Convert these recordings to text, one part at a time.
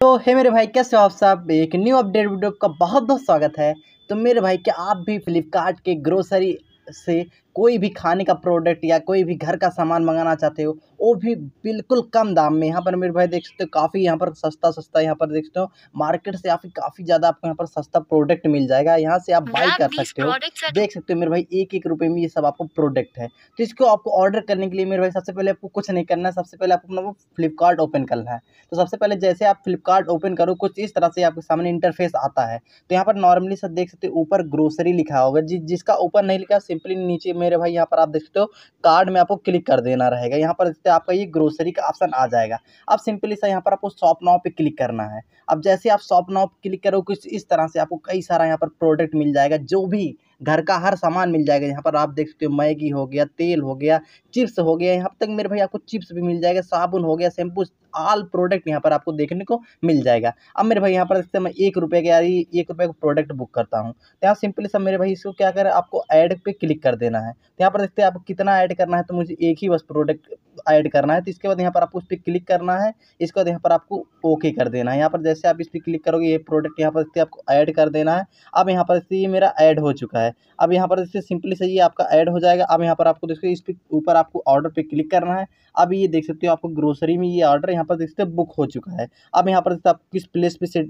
तो हे मेरे भाई कैसे हो आप साहब एक न्यू अपडेट वीडियो का बहुत बहुत स्वागत है तो मेरे भाई क्या आप भी फ्लिपकार्ट के ग्रोसरी से कोई भी खाने का प्रोडक्ट या कोई भी घर का सामान मंगाना चाहते हो वो भी बिल्कुल कम दाम में यहाँ पर मेरे भाई देख सकते हो काफ़ी यहाँ पर सस्ता सस्ता यहाँ पर देख सकते हो मार्केट से आप काफ़ी ज़्यादा आपको यहाँ पर सस्ता प्रोडक्ट मिल जाएगा यहाँ से आप बाई हाँ, कर सकते हो देख सकते हो मेरे भाई एक एक रुपये में ये सब आपको प्रोडक्ट है तो इसको आपको ऑर्डर करने के लिए मेरे भाई सबसे पहले आपको कुछ नहीं करना है सबसे पहले आपको अपना फ्लिपकार्ट ओपन करना है तो सबसे पहले जैसे आप फ्लिपकार्ट ओपन करो कुछ इस तरह से आपके सामने इंटरफेस आता है तो यहाँ पर नॉर्मली सर देख सकते हो ऊपर ग्रोसरी लिखा होगा जिसका ऊपर नहीं लिखा सिंपली नीचे में मेरे भाई यहाँ पर आप देख सकते हो कार्ड में आपको क्लिक कर देना रहेगा यहाँ पर देखते आपका ये ग्रोसरी का ऑप्शन आ जाएगा अब सिंपली सा यहाँ पर आपको शॉप नाव पर क्लिक करना है अब जैसे आप शॉप नाव क्लिक करो कुछ इस तरह से आपको कई सारा यहाँ पर प्रोडक्ट मिल जाएगा जो भी घर का हर सामान मिल जाएगा यहाँ पर आप देख सकते हो मैगी हो गया तेल हो गया चिप्स हो गया यहाँ तक मेरे भाई आपको चिप्स भी मिल जाएगा साबुन हो गया शैम्पू आल प्रोडक्ट यहाँ पर आपको देखने को मिल जाएगा अब मेरे भाई यहाँ पर देखते हैं मैं एक रुपये का यार एक रुपये का प्रोडक्ट बुक करता हूँ तो यहाँ सिंपली सब मेरे भाई इसको क्या करें आपको ऐड पर क्लिक कर देना है तो यहाँ पर देखते हैं आपको कितना ऐड करना है तो मुझे एक ही बस प्रोडक्ट ऐड करना है तो इसके बाद यहाँ पर आपको उस पर क्लिक करना है इसके बाद यहाँ पर आपको ओके कर देना है यहाँ पर जैसे आप इस पर क्लिक करोगे ये प्रोडक्ट यहाँ पर इससे आपको ऐड कर देना है अब यहाँ पर इससे ये मेरा ऐड हो चुका है अब यहाँ पर इससे सिंपली से ये आपका ऐड हो जाएगा अब यहाँ पर आपको देखो इस पर ऊपर आपको ऑर्डर पर क्लिक करना है अब ये देख सकते हो आपको ग्रोसरी में ये ऑर्डर यहाँ पर देख सकते बुक हो चुका है अब यहाँ पर आप किस प्लेस पर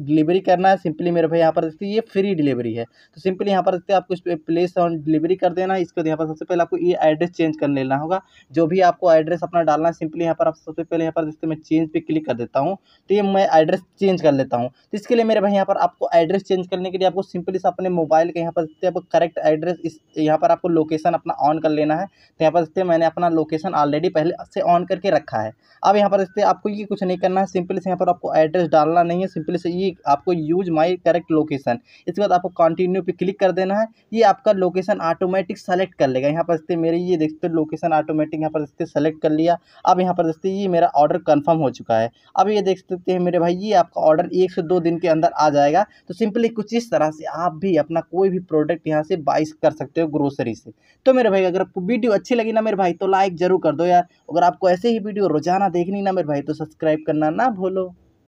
डिलीवरी करना है सिंपली मेरे भाई यहाँ पर देखते ये फ्री डिलीवरी है तो सिंपली यहाँ पर देखते आप इस पर प्लेस ऑन डिलीवरी कर देना बाद यहाँ पर सबसे पहले आपको ये एड्रेस चेंज कर लेना होगा जो भी आपको एड्रेस अपना डालना है सिंपली यहाँ पर आप सबसे पहले यहाँ पर देखते मैं चेंज पर क्लिक कर देता हूँ तो ये मैं एड्रेस चेंज कर लेता हूँ तो इसके लिए मेरे भाई यहाँ पर आपको एड्रेस चेंज करने के लिए आपको सिंपली से अपने मोबाइल के यहाँ पर देखते आपको करेक्ट एड्रेस इस यहाँ पर आपको लोकेशन अपना ऑन कर लेना है तो यहाँ पर देखते मैंने अपना लोकेशन ऑलरेडी पहले से ऑन करके रखा है अब यहाँ पर देखते आपको ये कुछ नहीं करना है सिंपली से यहाँ पर आपको एड्रेस डालना नहीं है सिंपली से ये ये आपको यूज माई करेक्ट लोकेशन इसके बाद आपको कंटिन्यू पे क्लिक कर देना है ये आपका लोकेशन ऑटोमेटिक सेलेक्ट कर लेगा यहाँ पर देखते मेरे ये देखते लोकेशन ऑटोमेटिक यहाँ पर देखते सेलेक्ट कर लिया अब यहाँ पर देखते ये मेरा ऑर्डर कन्फर्म हो चुका है अब ये देख सकते हैं मेरे भाई ये आपका ऑर्डर एक से दो दिन के अंदर आ जाएगा तो सिंपली कुछ इस तरह से आप भी अपना कोई भी प्रोडक्ट यहाँ से बाइस कर सकते हो ग्रोसरी से तो मेरे भाई अगर आपको वीडियो अच्छी लगी ना मेरे भाई तो लाइक जरूर कर दो यार अगर आपको ऐसे ही वीडियो रोजाना देखनी ना मेरे भाई तो सब्सक्राइब करना ना भूलो